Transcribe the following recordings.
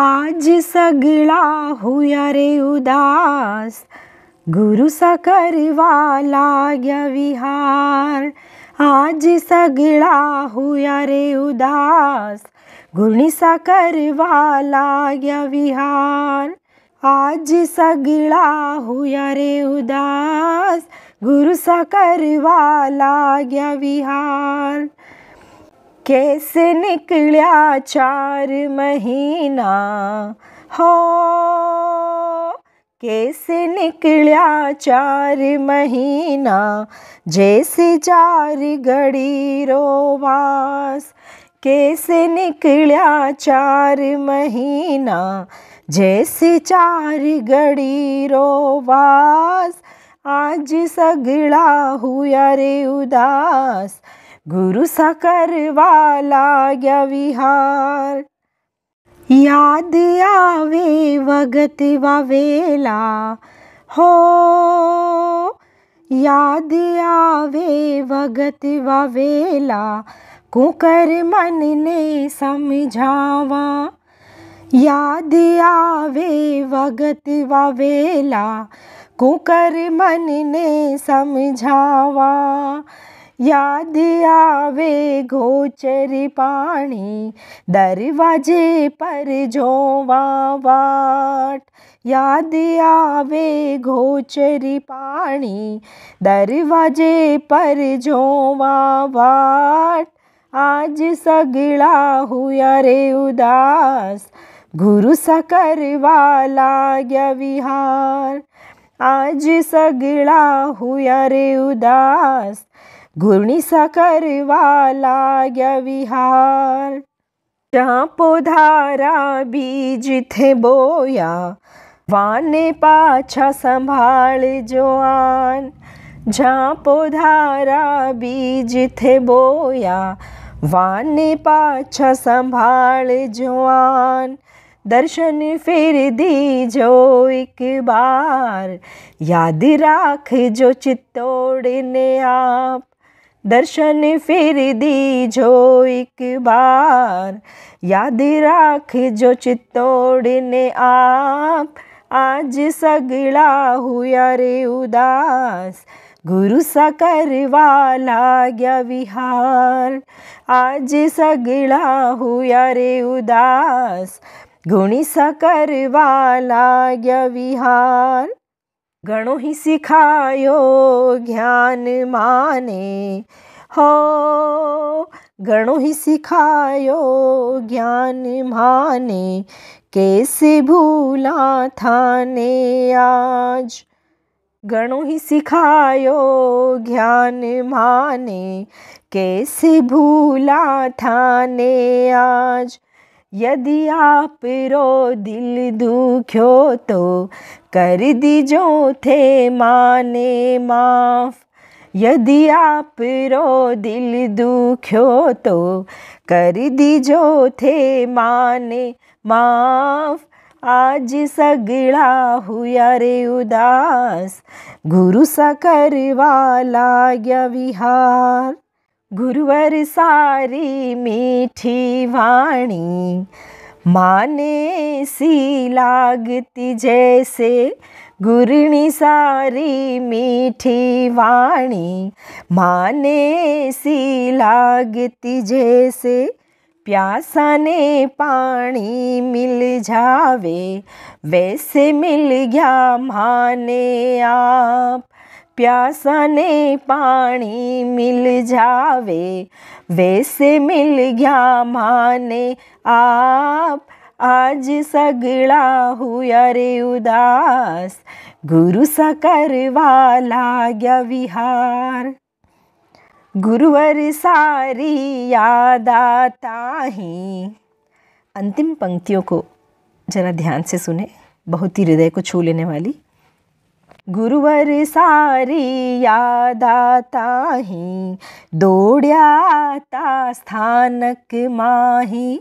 आज सगला हुया रे उदास गुरु सकरवा लाग्य विहार आज सगला हुया रे उदास गुणी सकरवा लाग्य विहार आज सगला हुया रे उदास गुरु सकरवा लाग्य विहार कैसे निकलिया चार महीना हो कैसे निकलिया चार महीना जैसे चार घड़ी रोवास कैसे निकलिया चार महीना जैसे चार घड़ी रोवास आज सगड़ा हुआ रे उदास गुरु विहार याद आवे वगत वेला हो याद आवे वगत वेला कुकर मन ने समझावा याद आवे वगत वावेला वेला मन ने समझावा याद आवे गोचरी पाणी दरवाजे पर जो वाट याद आवे गोचरी पाणी दरवाजे पर जो वाट आज सगला हुआ रे उदास गुरु सकर वाला गया विहार आज सगड़ा हुआ रे उदास घूर्णी सा वाला गया विहार जहाँ पोधारा बीज थे बोया वाने पाछा संभाल जोआन जहाँ पोधारा बीज थे बोया वाने पाछा संभाल जोआन दर्शन फिर दी जो एक बार याद राख जो चित्तौड़ ने आप દર્શન ફેર દીજો એક બાર યાદ રાખજો ચિત્તોડને આપ આજ સગળા હુયા રે ઉદાસ ગુરુ સકરવા લાગ્યા વિહાર આજ સગળા હુયા રે ઉદાસ ગુણી સકરવા લાગ્યા વિહાર घणो ही सिखायो ज्ञान माने हो घणो ही सिखायो ज्ञान माने कैसे भूला था ने आज घणो ही सिखायो ज्ञान माने कैसे भूला था ने आज यदि आप रो दिल दुख्यो तो कर दीजो थे माने माफ यदि आप रो दिल दुख्यो तो कर दीजो थे माने माफ आज सगड़ा हुआ रे उदास गुरु सा करवा लाग्या विहार गुरुवर सारी मीठी वाणी माने सी लागती जैसे गुरणी सारी मीठी वाणी माने सी लागती जैसे प्यासा ने पानी मिल जावे वैसे मिल गया माने आप प्यासा ने पानी मिल जावे वैसे मिल गया माने आप आज सगड़ा हुआ रे उदास गुरु सा वाला लाग्या विहार गुरुवर सारी याद आता ही अंतिम पंक्तियों को जरा ध्यान से सुने बहुत ही हृदय को छू लेने वाली गुरुवर सारी याद आता ही दौड़ाता स्थानक माही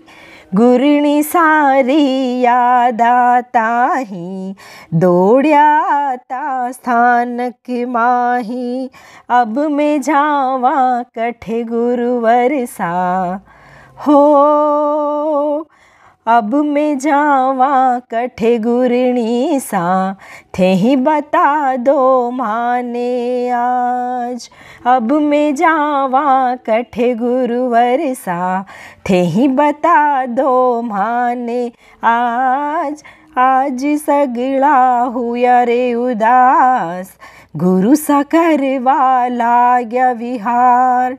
गुरणी सारी याद आता ही दौड़ाता स्थानक माही अब मैं जावा कठ गुरुवर सा हो अब मैं जावा कठे गुरणी सा थे ही बता दो माने आज अब मैं जावा कठे गुरुवर सा थे ही बता दो माने आज आज सगळा हुआ रे उदास गुरु वाला लाग्या विहार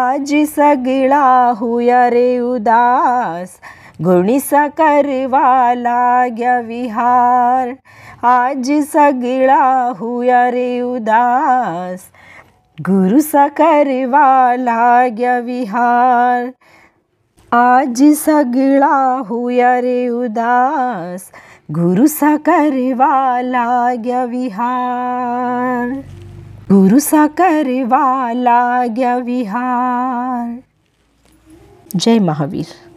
आज सगळा हुआ रे उदास गुणीसा करवा लाग्या विहार आज सगड़ा हुआ रे उदास गुरु करवा लाग्या विहार आज सगड़ा हुआ रे उदास गुरुसा करवा लाग्या विहार गुरुसा करवा लाग्या विहार जय महावीर